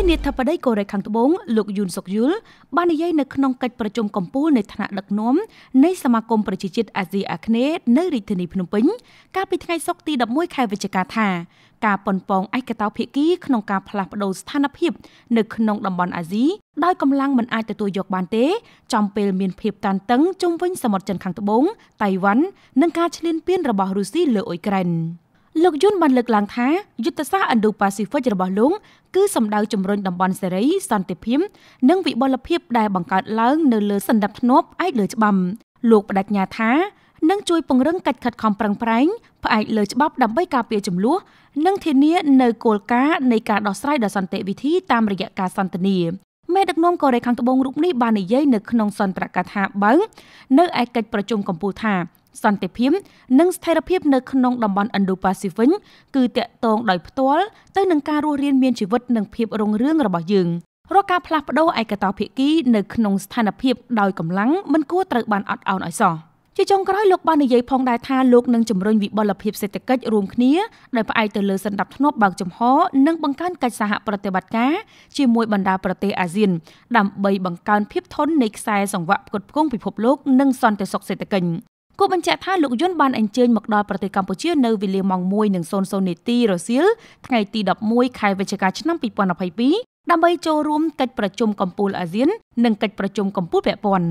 ធានាធិបតីកូរ៉េខាងត្បូងលោកយូនសុកយុលបាននិយាយនៅក្នុងកិច្ចប្រជុំកំពូលនៃថ្នាក់ដឹកនាំនៃសមាគមប្រជាជាតិអាស៊ីអាគ្នេយ៍នៅរាជធានីភ្នំពេញកាលពីថ្ងៃសុក្រទី11ខែវិច្ឆិកាថាការប៉ុនប៉ងឯកតោភាគីក្នុងការផ្លាស់ប្តូរស្ថានភាព នៅក្នុងតំបន់អាស៊ីដោយកម្លាំងមិនអាចទទួលយកបានទេ ចំពេលមានភាពតានតឹងជុំវិញ សមុទ្រចិនខាងត្បូងតៃវ៉ាន់និងការឈ្លានពានរបស់រុស្ស៊ីលើអ៊ុយក្រែន។លោកយុនបានលើកឡើងថាយុទ្ធសាស្ត្រ Indo-Pacific របស់លោកគឺសំដៅជំរុញតំបន់សេរីសន្តិភាព និងវិបលភាព ដែលបង្កើតឡើង នៅលើសន្តិភាពឯកលើច្បាប់លោកបដិញ្ញាថានឹងជួយពង្រឹងកិច្ចខិតខំប្រឹងប្រែងផ្អែកលើច្បាប់ដើម្បីការពារចំនួននិងធានានៅគោលការណ៍នៃការដោះស្រាយដោយសន្តិវិធីតាមរយៈការសន្ទនាមេដឹកនាំកូរ៉េខាងត្បូងរូបនេះបាននិយាយនៅក្នុងសន្ទរកថាបើនៅឯកិច្ចប្រជុំកម្ពុជាថាសន្តិភាពនិងស្ថិរភាពនៅក្នុងតំបន់ Indo-Pacific គឺតាក់ទងដោយផ្ទាល់ទៅនឹងការរស់រានមានជីវិតនិងភាពរុងរឿងរបស់យើងរាល់ការផ្លាស់ប្តូរឯកតោភាគីនៅក្នុងស្ថានភាពដោយកម្លាំងមិនគួរត្រូវបានអត់ឱនឲ្យសោះជាចុងក្រោយលោកបាននិយាយផងដែរថាលោកនឹងជំរុញវិបលភាពសេដ្ឋកិច្ចរួមគ្នាដោយផ្អែកទៅលើសន្តិភាពបើកចំហនិងបង្កើនកិច្ចសហប្រតិបត្តិការជាមួយបណ្ដាប្រទេសអាស៊ាន ដើម្បីបង្កើនភាពធន់នៃខ្សែសង្វាក់ផ្គត់ផ្គង់ពិភពលោកនិងសន្តិសុខសេដ្ឋកិច្ចគូបញ្ជាក់ថាលោកយន្តបានអញ្ជើញមកដល់ប្រទេសកម្ពុជានៅវេលាម៉ោង1:00នាទីរសៀលថ្ងៃទី11ខែវិច្ឆិកាឆ្នាំ2022ដើម្បីចូលរួមកិច្ចប្រជុំកម្ពុជាអាស៊ាន និងកិច្ចប្រជុំកម្ពុជាពាក់ព័ន្ធ